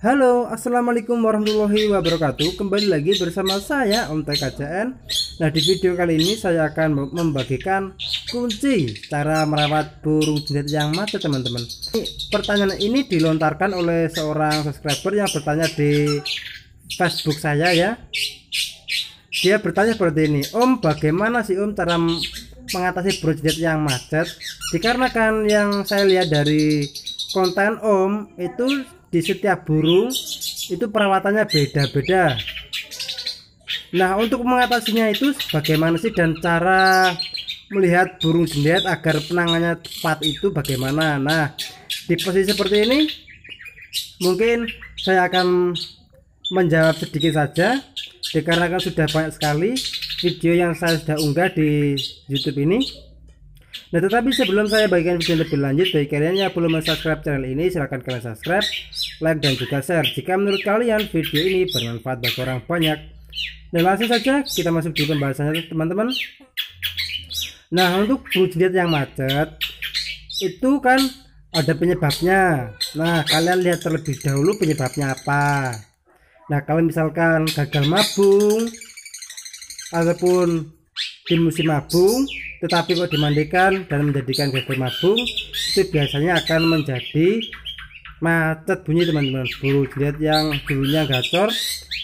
Halo, Assalamualaikum warahmatullahi wabarakatuh Kembali lagi bersama saya Om TKJN Nah di video kali ini saya akan membagikan kunci cara merawat burung jendet yang mati teman-teman Pertanyaan ini dilontarkan oleh seorang subscriber yang bertanya di Facebook saya ya Dia bertanya seperti ini Om bagaimana sih Om cara mengatasi burung jendet yang macet Dikarenakan yang saya lihat dari konten Om itu di setiap burung itu perawatannya beda-beda. Nah, untuk mengatasinya itu bagaimana sih dan cara melihat burung jendela agar penangannya tepat itu bagaimana? Nah, di posisi seperti ini mungkin saya akan menjawab sedikit saja dikarenakan sudah banyak sekali video yang saya sudah unggah di YouTube ini. Nah tetapi sebelum saya bagikan video lebih lanjut bagi kalian yang belum subscribe channel ini silahkan kalian subscribe, like dan juga share jika menurut kalian video ini bermanfaat bagi orang banyak. Dan langsung saja kita masuk di pembahasannya teman-teman. Nah untuk bujidat yang macet itu kan ada penyebabnya. Nah kalian lihat terlebih dahulu penyebabnya apa. Nah kalau misalkan gagal mabung ataupun di musim mabung tetapi kalau dimandikan dan menjadikan gas mabung itu biasanya akan menjadi macet bunyi teman-teman bulu jilat yang dulunya gacor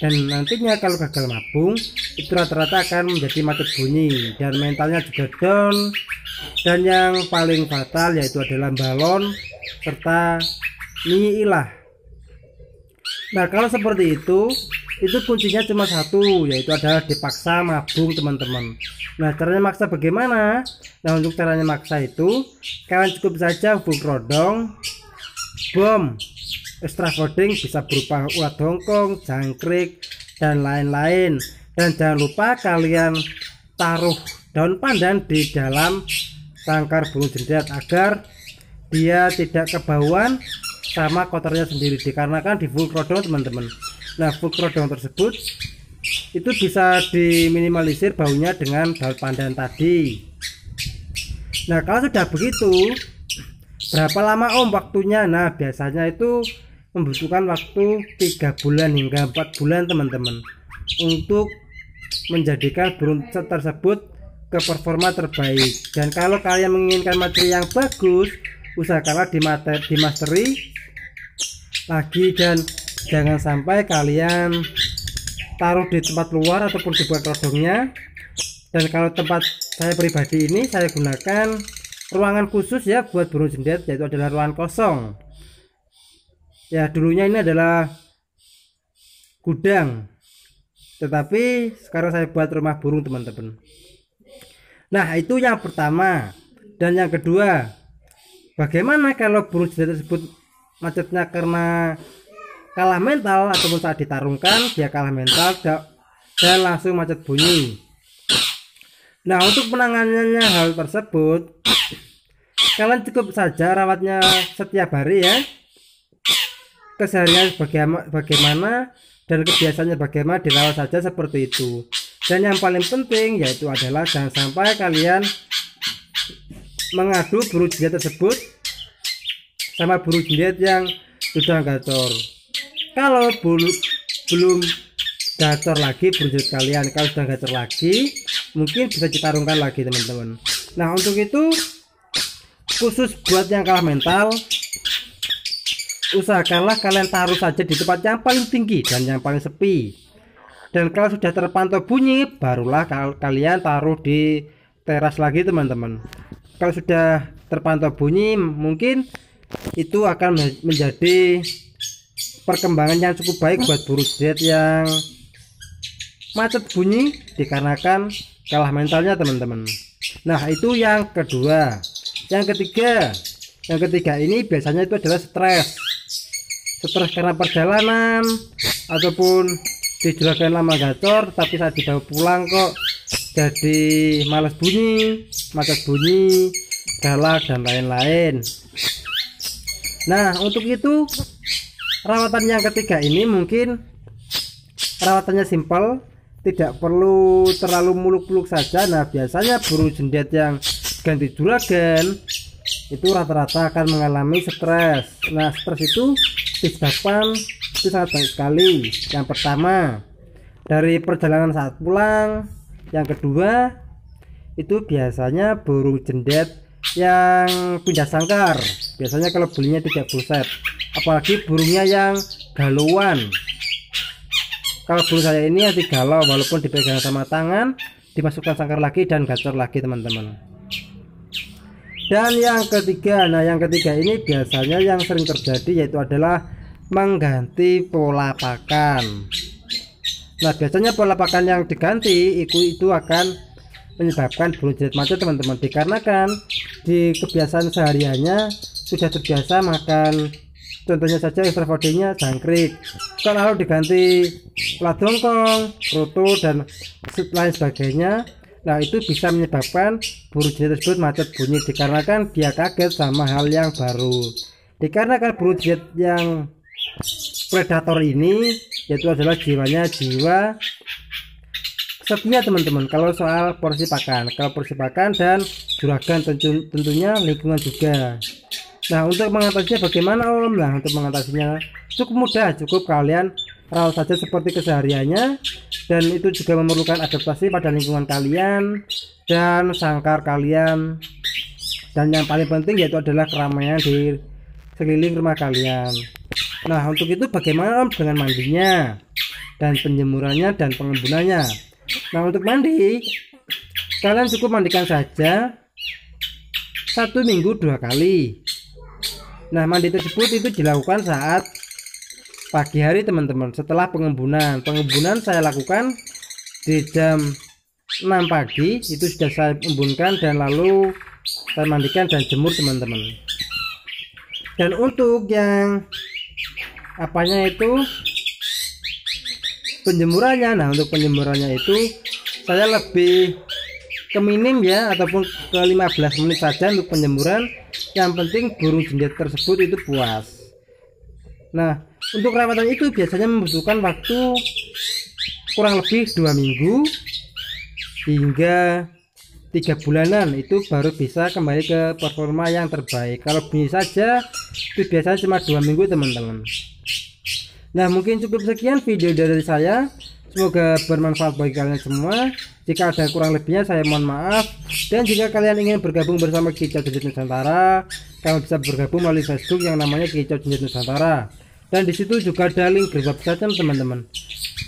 dan nantinya kalau gagal mabung itu rata-rata akan menjadi macet bunyi dan mentalnya juga down dan yang paling fatal yaitu adalah balon serta ilah. nah kalau seperti itu itu kuncinya cuma satu yaitu adalah dipaksa mabung teman-teman Nah, caranya maksa bagaimana? Nah, untuk caranya maksa itu, kalian cukup saja hubung rodong, bom, extra coding bisa berupa ulat hongkong, jangkrik, dan lain-lain. Dan jangan lupa kalian taruh daun pandan di dalam sangkar bulu jendret agar dia tidak kebauan sama kotornya sendiri dikarenakan di full rodong teman-teman. Nah, full rodong tersebut itu bisa diminimalisir baunya dengan daun pandan tadi nah kalau sudah begitu berapa lama om waktunya nah biasanya itu membutuhkan waktu tiga bulan hingga empat bulan teman-teman untuk menjadikan burung tersebut ke performa terbaik dan kalau kalian menginginkan materi yang bagus usahakanlah di dimasteri lagi dan jangan sampai kalian taruh di tempat luar ataupun dibuat rodongnya dan kalau tempat saya pribadi ini saya gunakan ruangan khusus ya buat burung jendet yaitu adalah ruangan kosong ya dulunya ini adalah gudang tetapi sekarang saya buat rumah burung teman-teman nah itu yang pertama dan yang kedua bagaimana kalau burung jendet tersebut macetnya karena kalah mental ataupun saat ditarungkan dia kalah mental dan langsung macet bunyi nah untuk penanganannya hal tersebut kalian cukup saja rawatnya setiap hari ya keseharian bagaimana, dan kebiasaannya bagaimana dirawat saja seperti itu dan yang paling penting yaitu adalah jangan sampai kalian mengadu buru jilat tersebut sama buru jilat yang sudah gacor kalau bulu, belum gacor lagi berwujud kalian kalau sudah gacor lagi mungkin bisa ditarungkan lagi teman-teman nah untuk itu khusus buat yang kalah mental usahakanlah kalian taruh saja di tempat yang paling tinggi dan yang paling sepi dan kalau sudah terpantau bunyi barulah kalian taruh di teras lagi teman-teman kalau sudah terpantau bunyi mungkin itu akan menjadi Perkembangan yang cukup baik buat burung jet yang macet bunyi dikarenakan kalah mentalnya teman-teman nah itu yang kedua yang ketiga yang ketiga ini biasanya itu adalah stres stres karena perjalanan ataupun dijelaskan lama gacor tapi saat dibawa pulang kok jadi males bunyi macet bunyi galak dan lain-lain nah untuk itu rawatan yang ketiga ini mungkin rawatannya simpel tidak perlu terlalu muluk-muluk saja nah biasanya burung jendet yang ganti juragan itu rata-rata akan mengalami stres nah stres itu disebabkan itu sangat banyak sekali yang pertama dari perjalanan saat pulang yang kedua itu biasanya burung jendet yang pindah sangkar biasanya kalau belinya tidak buset apalagi burungnya yang galuan kalau burung saya ini hati galau walaupun dipegang sama tangan dimasukkan sangkar lagi dan gacor lagi teman-teman dan yang ketiga nah yang ketiga ini biasanya yang sering terjadi yaitu adalah mengganti pola pakan nah biasanya pola pakan yang diganti itu, itu akan menyebabkan burung jerit mati teman-teman dikarenakan di kebiasaan sehariannya sudah terbiasa makan Contohnya saja extravodenya jangkrik. Kalau diganti ladongkong, roto dan lain sebagainya, Nah itu bisa menyebabkan burung jenis tersebut macet bunyi dikarenakan dia kaget sama hal yang baru. Dikarenakan burung jenis yang predator ini yaitu adalah jiwanya jiwa setia teman-teman kalau soal porsi pakan kalau porsi pakan dan juragan tentunya lingkungan juga Nah, untuk mengatasinya bagaimana Om? Nah, untuk mengatasinya cukup mudah, cukup kalian rawat saja seperti kesehariannya dan itu juga memerlukan adaptasi pada lingkungan kalian dan sangkar kalian. Dan yang paling penting yaitu adalah keramaian di sekeliling rumah kalian. Nah, untuk itu bagaimana Om dengan mandinya dan penjemurannya dan pengembunannya? Nah, untuk mandi kalian cukup mandikan saja satu minggu dua kali Nah, mandi tersebut itu dilakukan saat pagi hari, teman-teman, setelah pengembunan. Pengembunan saya lakukan di jam 6 pagi, itu sudah saya embunkan dan lalu saya mandikan dan jemur, teman-teman. Dan untuk yang apanya itu penjemurannya. Nah, untuk penjemurannya itu saya lebih ke minim ya ataupun ke 15 menit saja untuk penjemuran yang penting burung jendet tersebut itu puas nah untuk perawatan itu biasanya membutuhkan waktu kurang lebih dua minggu hingga tiga bulanan itu baru bisa kembali ke performa yang terbaik kalau bunyi saja itu biasanya cuma dua minggu teman-teman nah mungkin cukup sekian video dari saya Semoga bermanfaat bagi kalian semua. Jika ada kurang lebihnya saya mohon maaf. Dan jika kalian ingin bergabung bersama Kicau jenis Nusantara, kalian bisa bergabung melalui Facebook yang namanya Kicau jenis Nusantara. Dan di juga ada link grup website teman-teman.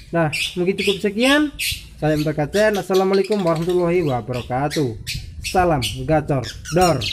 Nah, mungkin cukup sekian. Saya Minta Assalamualaikum warahmatullahi wabarakatuh. Salam gacor dor.